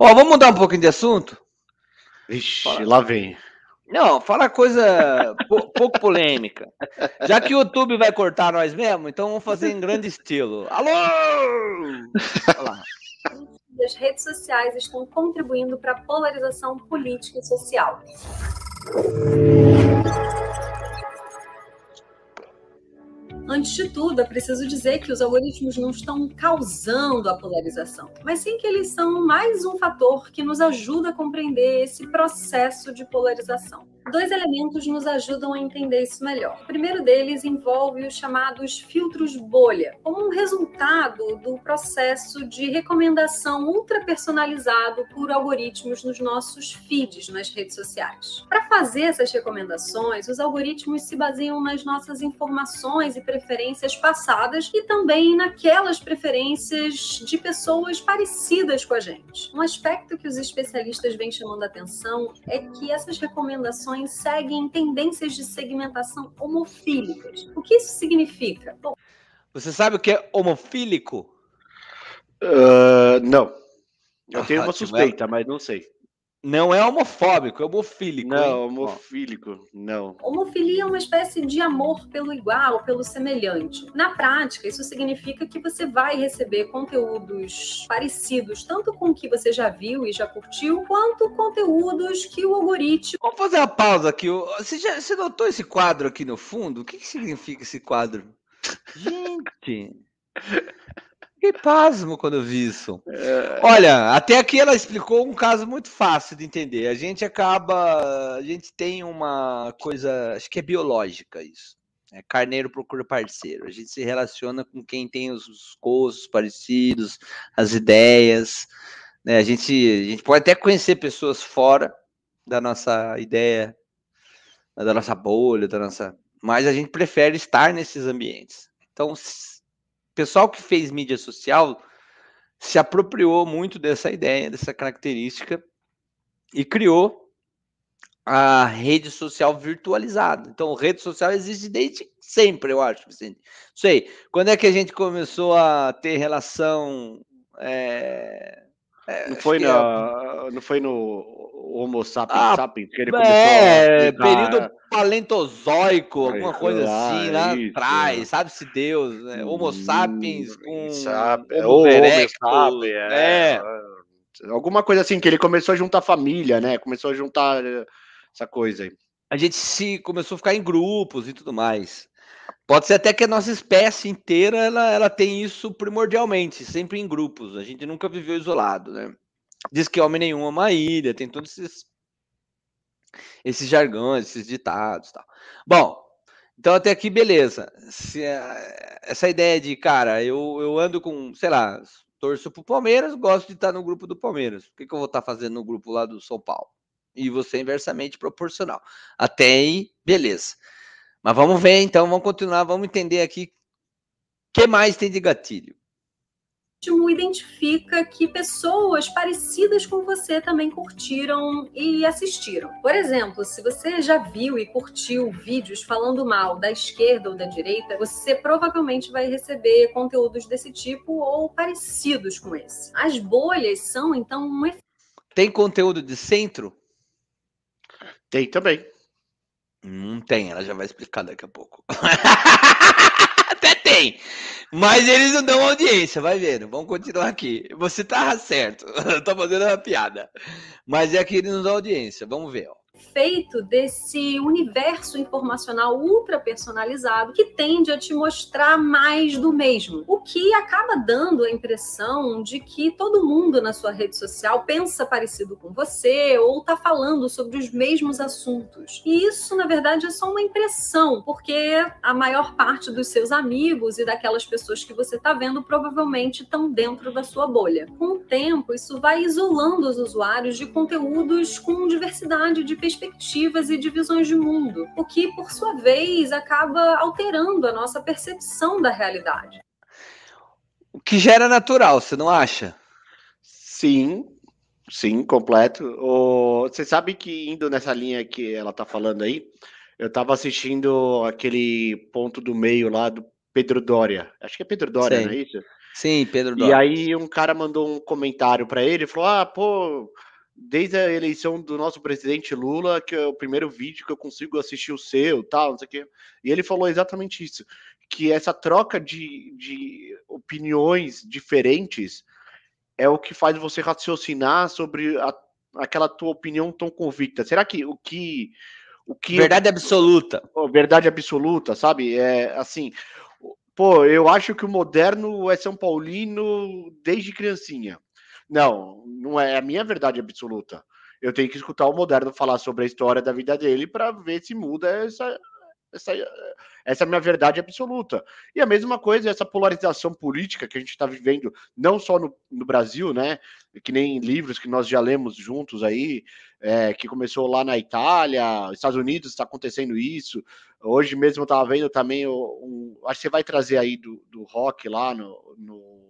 Ó, vamos mudar um pouquinho de assunto? Vixe, fala... lá vem. Não, fala coisa pouco polêmica. Já que o YouTube vai cortar nós mesmo, então vamos fazer em grande estilo. Alô! As redes sociais estão contribuindo para a polarização política e social. Antes de tudo, é preciso dizer que os algoritmos não estão causando a polarização, mas sim que eles são mais um fator que nos ajuda a compreender esse processo de polarização. Dois elementos nos ajudam a entender isso melhor. O primeiro deles envolve os chamados filtros bolha, como um resultado do processo de recomendação ultra personalizado por algoritmos nos nossos feeds nas redes sociais. Para fazer essas recomendações, os algoritmos se baseiam nas nossas informações e preferências passadas e também naquelas preferências de pessoas parecidas com a gente. Um aspecto que os especialistas vêm chamando a atenção é que essas recomendações seguem tendências de segmentação homofílicas. O que isso significa? Bom, Você sabe o que é homofílico? Uh, não. Eu tenho uma é suspeita, mas não sei. Não é homofóbico, é homofílico. Não, hein? homofílico, não. Homofilia é uma espécie de amor pelo igual, pelo semelhante. Na prática, isso significa que você vai receber conteúdos parecidos, tanto com o que você já viu e já curtiu, quanto conteúdos que o algoritmo. Vamos fazer uma pausa aqui. Você, já, você notou esse quadro aqui no fundo? O que, que significa esse quadro? Gente! Fiquei pasmo quando eu vi isso. É. Olha, até aqui ela explicou um caso muito fácil de entender. A gente acaba. A gente tem uma coisa. Acho que é biológica isso. É, carneiro procura parceiro. A gente se relaciona com quem tem os gostos parecidos, as ideias. Né? A, gente, a gente pode até conhecer pessoas fora da nossa ideia, da nossa bolha, da nossa. Mas a gente prefere estar nesses ambientes. Então, pessoal que fez mídia social se apropriou muito dessa ideia, dessa característica e criou a rede social virtualizada. Então, rede social existe desde sempre, eu acho. Assim. Sei. Quando é que a gente começou a ter relação é, é, não, foi na, é... não foi no Homo sapiens ah, sapiens que ele é, começou É, período paleontozóico, alguma coisa lá, assim, lá isso. atrás, sabe-se Deus, né? Homo hum, sapiens com sabe, Homo, é, homo erectus, é. Alguma coisa assim, que ele começou a juntar família, né? Começou a juntar essa coisa aí. A gente se começou a ficar em grupos e tudo mais. Pode ser até que a nossa espécie inteira ela, ela tem isso primordialmente, sempre em grupos. A gente nunca viveu isolado, né? Diz que homem nenhum é uma ilha, tem todos esses, esses jargões, esses ditados tal. Bom, então até aqui beleza. Se, eh, essa ideia de, cara, eu, eu ando com, sei lá, torço pro Palmeiras, gosto de estar no grupo do Palmeiras. O que, que eu vou estar fazendo no grupo lá do São Paulo? E você inversamente proporcional. Até aí, beleza. Mas vamos ver, então, vamos continuar, vamos entender aqui o que mais tem de gatilho. Último identifica que pessoas parecidas com você também curtiram e assistiram. Por exemplo, se você já viu e curtiu vídeos falando mal da esquerda ou da direita, você provavelmente vai receber conteúdos desse tipo ou parecidos com esse. As bolhas são então um Tem conteúdo de centro? Tem também. Não tem, ela já vai explicar daqui a pouco. Até tem, mas eles não dão audiência, vai vendo. Vamos continuar aqui. Você tá certo, eu tô fazendo uma piada, mas é que eles não dão audiência. Vamos ver, ó feito desse universo informacional ultra personalizado que tende a te mostrar mais do mesmo, o que acaba dando a impressão de que todo mundo na sua rede social pensa parecido com você ou está falando sobre os mesmos assuntos. E isso, na verdade, é só uma impressão, porque a maior parte dos seus amigos e daquelas pessoas que você está vendo provavelmente estão dentro da sua bolha. Com o tempo, isso vai isolando os usuários de conteúdos com diversidade de perspectivas e divisões de mundo, o que, por sua vez, acaba alterando a nossa percepção da realidade. O que gera natural, você não acha? Sim, sim, completo. O... Você sabe que indo nessa linha que ela está falando aí, eu estava assistindo aquele ponto do meio lá do Pedro Doria. Acho que é Pedro Doria, Sim. não é isso? Sim, Pedro Doria. E aí um cara mandou um comentário para ele, falou: "Ah, pô, desde a eleição do nosso presidente Lula, que é o primeiro vídeo que eu consigo assistir o seu, tal, não sei o quê. E ele falou exatamente isso, que essa troca de, de opiniões diferentes é o que faz você raciocinar sobre a, aquela tua opinião tão convicta. Será que o que o que verdade eu, absoluta? Oh, verdade absoluta, sabe? É assim, pô, eu acho que o moderno é São Paulino desde criancinha. Não, não é, é a minha verdade absoluta. Eu tenho que escutar o moderno falar sobre a história da vida dele para ver se muda essa, essa, essa minha verdade absoluta. E a mesma coisa, essa polarização política que a gente está vivendo, não só no, no, Brasil, né? Que nem livros que nós já lemos juntos aí, é, que começou lá na Itália, Estados Unidos está acontecendo isso. Hoje mesmo eu estava vendo também, acho que você vai trazer aí do, do rock lá no, no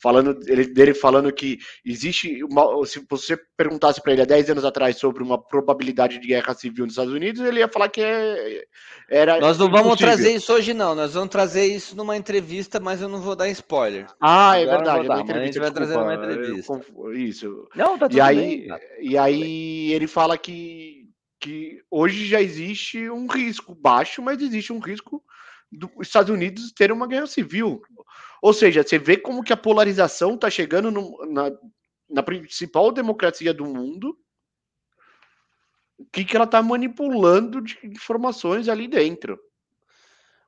falando dele, dele falando que existe uma, se você perguntasse para ele há 10 anos atrás sobre uma probabilidade de guerra civil nos Estados Unidos, ele ia falar que é, era Nós não vamos trazer isso hoje não, nós vamos trazer isso numa entrevista, mas eu não vou dar spoiler. Ah, é Agora é verdade, dar, é a gente vai trazer numa entrevista. isso. Não, tá, tá tudo e aí, bem. e aí ele fala que que hoje já existe um risco baixo, mas existe um risco dos Estados Unidos ter uma guerra civil ou seja, você vê como que a polarização está chegando no, na, na, principal democracia do mundo, o que, que ela está manipulando de informações ali dentro.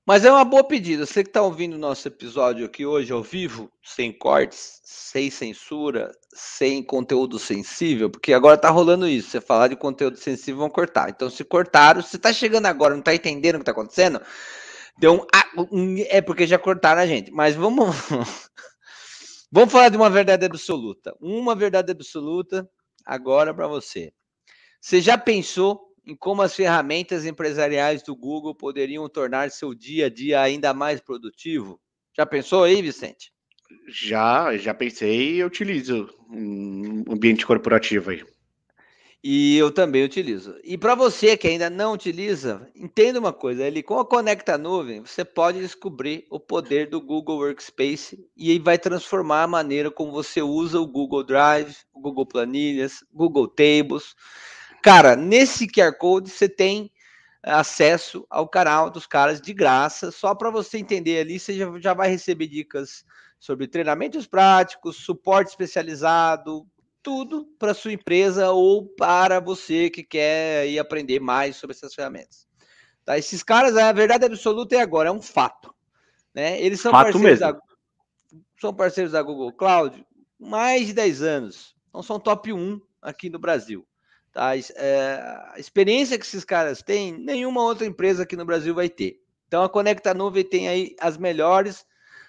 Mas é uma boa pedida. Você que está ouvindo o nosso episódio aqui hoje ao vivo, sem cortes, sem censura, sem conteúdo sensível, porque agora está rolando isso. Você falar de conteúdo sensível, vão cortar. Então, se cortaram, Você está chegando agora, não está entendendo o que está acontecendo, então, é porque já cortaram a gente, mas vamos. Vamos falar de uma verdade absoluta. Uma verdade absoluta agora para você. Você já pensou em como as ferramentas empresariais do Google poderiam tornar seu dia a dia ainda mais produtivo? Já pensou aí, Vicente? Já, já pensei e utilizo um ambiente corporativo aí. E eu também utilizo. E para você que ainda não utiliza, entenda uma coisa: ele com a Conecta Nuvem, você pode descobrir o poder do Google Workspace e aí vai transformar a maneira como você usa o Google Drive, o Google Planilhas, Google Tables. Cara, nesse QR Code você tem acesso ao canal dos caras de graça, só para você entender ali, você já, já vai receber dicas sobre treinamentos práticos, suporte especializado, tudo para sua empresa ou para você que quer ir aprender mais sobre essas ferramentas. Tá? Esses caras, a verdade absoluta é agora, é um fato. Né? Eles são fato parceiros da são parceiros da Google Cloud mais de 10 anos. Não são top 1 aqui no Brasil. Tá? Eh, a experiência que esses caras têm, nenhuma outra empresa aqui no Brasil vai ter. Então a Conecta Nuvem tem aí as melhores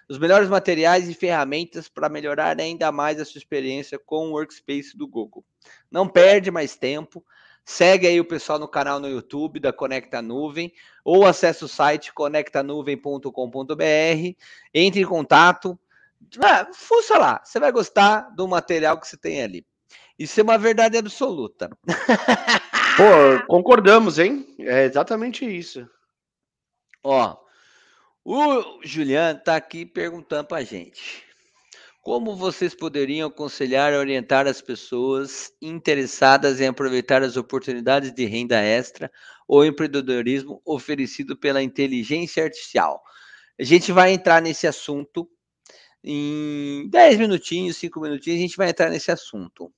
os melhores materiais e ferramentas para melhorar ainda mais a sua experiência com o Workspace do Google. Não perde mais tempo, segue aí o pessoal no canal no YouTube da Conecta Nuvem ou acesse o site conectanuvem.com.br, entre em contato, ah, fuça lá, você vai gostar do material que você tem ali. Isso é uma verdade absoluta. Pô, concordamos, hein? É exatamente isso. Ó, o Juliano está aqui perguntando para a gente. Como vocês poderiam aconselhar e orientar as pessoas interessadas em aproveitar as oportunidades de renda extra ou empreendedorismo oferecido pela inteligência artificial? A gente vai entrar nesse assunto em 10 minutinhos, 5 minutinhos, a gente vai entrar nesse assunto.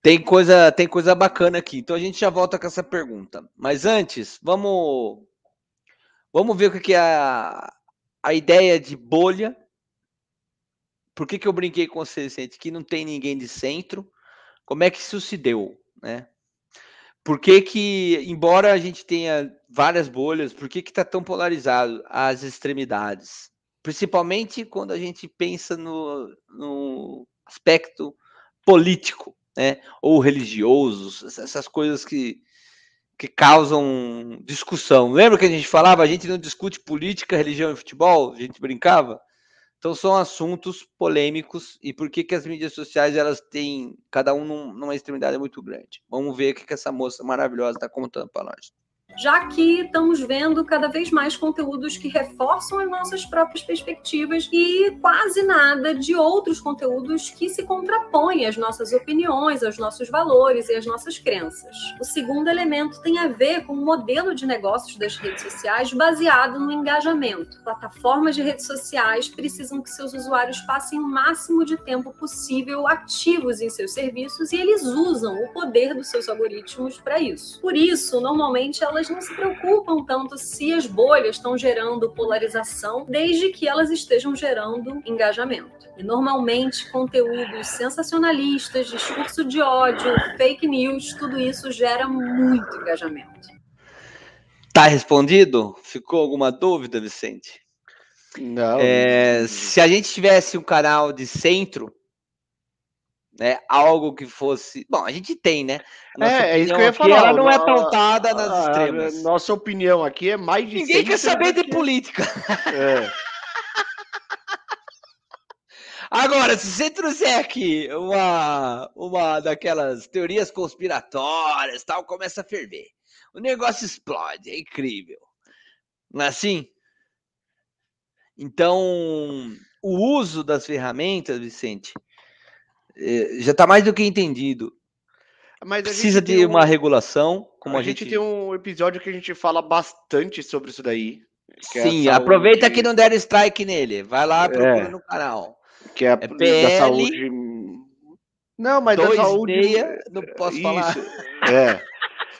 Tem coisa, tem coisa bacana aqui. Então a gente já volta com essa pergunta. Mas antes, vamos Vamos ver o que é a, a ideia de bolha. Por que, que eu brinquei com você, gente? Que não tem ninguém de centro. Como é que isso se deu, né? Por que, que embora a gente tenha várias bolhas, por que que está tão polarizado as extremidades? Principalmente quando a gente pensa no, no aspecto político, né? Ou religioso, essas coisas que que causam discussão. Lembra que a gente falava? A gente não discute política, religião e futebol? A gente brincava? Então são assuntos polêmicos e por que, que as mídias sociais elas têm cada um numa extremidade muito grande. Vamos ver o que, que essa moça maravilhosa está contando para nós já que estamos vendo cada vez mais conteúdos que reforçam as nossas próprias perspectivas e quase nada de outros conteúdos que se contrapõem às nossas opiniões, aos nossos valores e às nossas crenças. O segundo elemento tem a ver com o modelo de negócios das redes sociais baseado no engajamento. Plataformas de redes sociais precisam que seus usuários passem o máximo de tempo possível ativos em seus serviços e eles usam o poder dos seus algoritmos para isso. Por isso, normalmente elas elas não se preocupam tanto se as bolhas estão gerando polarização, desde que elas estejam gerando engajamento. E normalmente conteúdos sensacionalistas, discurso de ódio, fake news, tudo isso gera muito engajamento. Tá respondido? Ficou alguma dúvida, Vicente? Não. É, se a gente tivesse um canal de centro, né? Algo que fosse. Bom, a gente tem, né? É, é, isso que eu ia falar. Ela não, né, é pautada a, nas a, extremas. Nossa opinião aqui é mais de. Ninguém quer saber de política. É. Agora, se você trouxer aqui uma, uma daquelas teorias conspiratórias, tal, começa a ferver. O negócio explode, é incrível. Não é assim? Então, o uso das ferramentas, Vicente, é, já está mais do que entendido. Mas Precisa de um... uma regulação, como a, a gente... gente tem um episódio que a gente fala bastante sobre isso daí. É Sim, é aproveita que não deram strike nele. Vai lá, é. procura é. no canal. Que é, a é PL... da saúde. Não, mas da saúde. Meia, não posso isso. falar. É.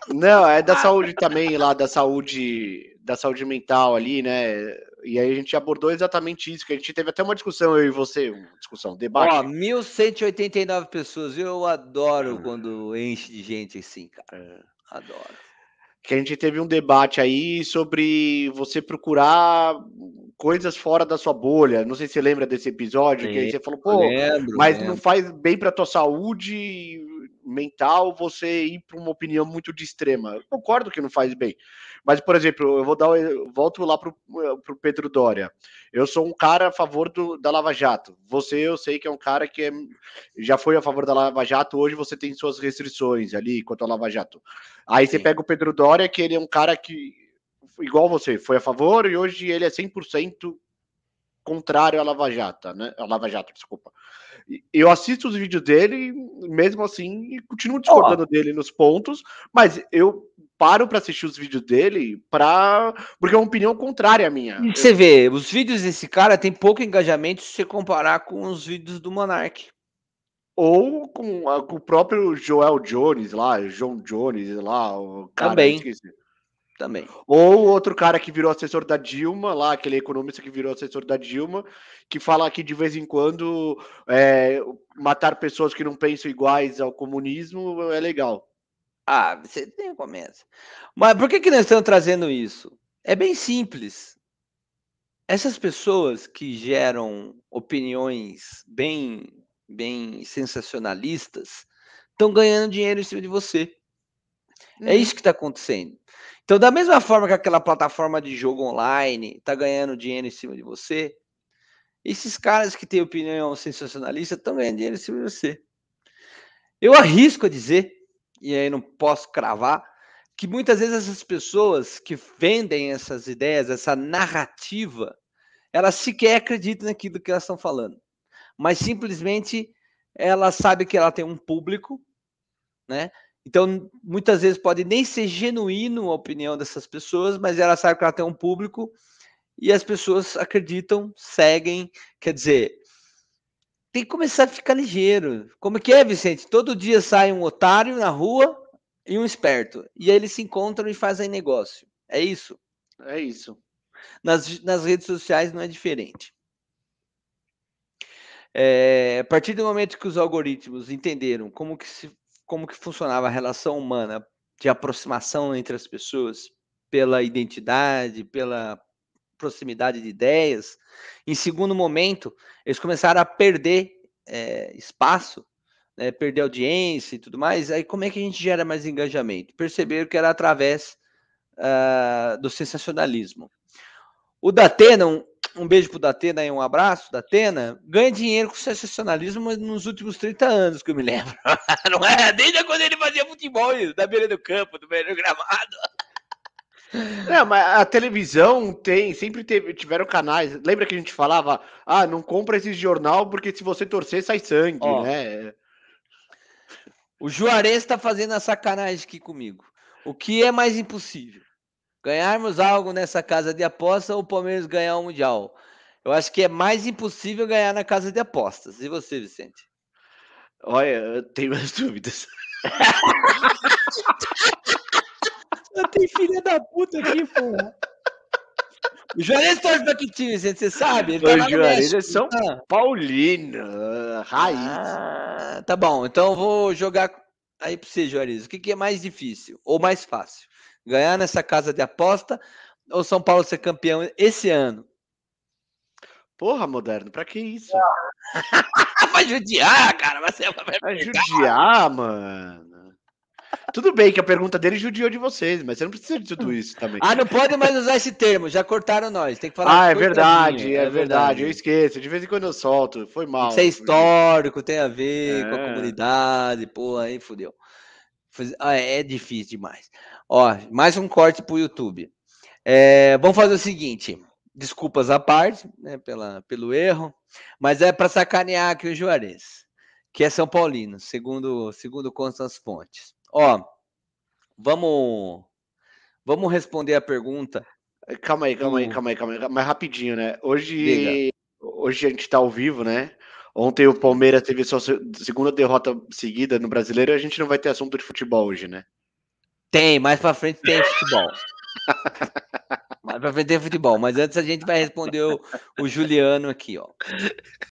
Não, é da saúde também, lá da saúde, da saúde mental ali, né? E aí a gente abordou exatamente isso, que a gente teve até uma discussão, eu e você, uma discussão, um debate. Ó, 1.189 pessoas, eu adoro hum. quando enche de gente assim, cara. Adoro. Que a gente teve um debate aí sobre você procurar coisas fora da sua bolha. Não sei se você lembra desse episódio, Sim, que aí você falou, pô, lembro, mas lembro. não faz bem pra tua saúde mental você ir para uma opinião muito de extrema. Eu concordo que não faz bem. Mas, por exemplo, eu vou dar eu volto lá para o eh, Pedro Dória. Eu sou um cara a favor do, da Lava Jato. Você, eu sei que é um cara que é, já foi a favor da Lava Jato, hoje você tem suas restrições ali quanto à Lava Jato. Aí Sim. você pega o Pedro Dória, que ele é um cara que, igual você, foi a favor e hoje ele é 100% contrário à Lava Jato, né? A Lava Jato, desculpa eu assisto os vídeos dele, mesmo assim, e continuo discordando dele nos pontos, mas eu paro para assistir os vídeos dele pra... porque é uma opinião contrária à minha. Você eu... vê, os vídeos desse cara tem pouco engajamento se você comparar com os vídeos do Monark. Ou com, com o próprio Joel Jones lá, John Jones lá, o cara, Também. Esqueci também. Ou outro cara que virou assessor da Dilma, lá, aquele economista que virou assessor da Dilma, que fala que de vez em quando é, matar pessoas que não pensam iguais ao comunismo é legal. Ah, você nem começa. Mas por que, que nós estamos trazendo isso? É bem simples. Essas pessoas que geram opiniões bem, bem sensacionalistas estão ganhando dinheiro em cima de você. Hum. É uhum. isso que está acontecendo. Então, da mesma forma que aquela plataforma de jogo online está ganhando dinheiro em cima de você, esses caras que têm opinião sensacionalista estão ganhando dinheiro em cima de você. Eu arrisco a dizer, e aí não posso cravar, que muitas vezes essas pessoas que vendem essas ideias, essa narrativa, elas sequer acreditam naquilo que elas estão falando. Mas simplesmente ela sabe que ela tem um público, né? Então, muitas vezes pode nem ser genuíno a opinião dessas pessoas, mas ela sabe que ela tem um público e as pessoas acreditam, seguem. Quer dizer, tem que começar a ficar ligeiro. Como que é, Vicente? Todo dia sai um otário na rua e um esperto. E aí eles se encontram e fazem negócio. É isso? É isso. Nas, nas redes sociais não é diferente. É, a partir do momento que os algoritmos entenderam como que se como que funcionava a relação humana de aproximação entre as pessoas pela identidade, pela proximidade de ideias. Em segundo momento, eles começaram a perder é, espaço, né, perder audiência e tudo mais. Aí como é que a gente gera mais engajamento? Perceberam que era através uh, do sensacionalismo. O Datenon um beijo pro Datena e um abraço, Datena, ganha dinheiro com o sensacionalismo nos últimos 30 anos, que eu me lembro. Não é? Desde quando ele fazia futebol, da beira do campo, do beira do gramado. Não, mas a televisão tem, sempre teve, tiveram canais. Lembra que a gente falava, ah, não compra esse jornal porque se você torcer sai sangue, Ó, né? O Juarez está fazendo a sacanagem aqui comigo. O que é mais impossível? ganharmos algo nessa casa de aposta ou o Palmeiras ganhar o Mundial? Eu acho que é mais impossível ganhar na casa de apostas. E você, Vicente? Olha, eu tenho as dúvidas. Eu tem filha da puta aqui, porra. O Juarez torce pra que time, você sabe? Ele o tá Juarez é São ah. Paulino, raiz. Ah, tá bom, então vou jogar aí pra você, Juarez. O que, que é mais difícil ou mais fácil? ganhar nessa casa de aposta ou São Paulo ser campeão esse ano? Porra, moderno, pra que isso? vai judiar, cara. Você vai, vai judiar, mano. Tudo bem que a pergunta dele judiou de vocês, mas você não precisa de tudo isso também. Ah, não pode mais usar esse termo, já cortaram nós. Tem que falar. Ah, é verdade, é, é verdade, verdade, Eu esqueço, de vez em quando eu solto. Foi mal. Isso é histórico, tem a ver é. com a é. comunidade, pô, aí fudeu. Ah, é difícil demais. Ó, mais um corte para o YouTube. É, vamos fazer o seguinte. Desculpas à parte, né, pela, pelo erro, mas é para sacanear aqui o Juarez, que é São Paulino, segundo, segundo constam as fontes. Ó, vamos, vamos responder a pergunta. Calma aí, calma aí, calma aí, calma aí, mais rapidinho, né? Hoje, hoje a gente está ao vivo, né? Ontem o Palmeiras teve sua segunda derrota seguida no Brasileiro e a gente não vai ter assunto de futebol hoje, né? Tem, mais pra frente tem futebol. mais pra frente tem futebol, mas antes a gente vai responder o, o Juliano aqui, ó.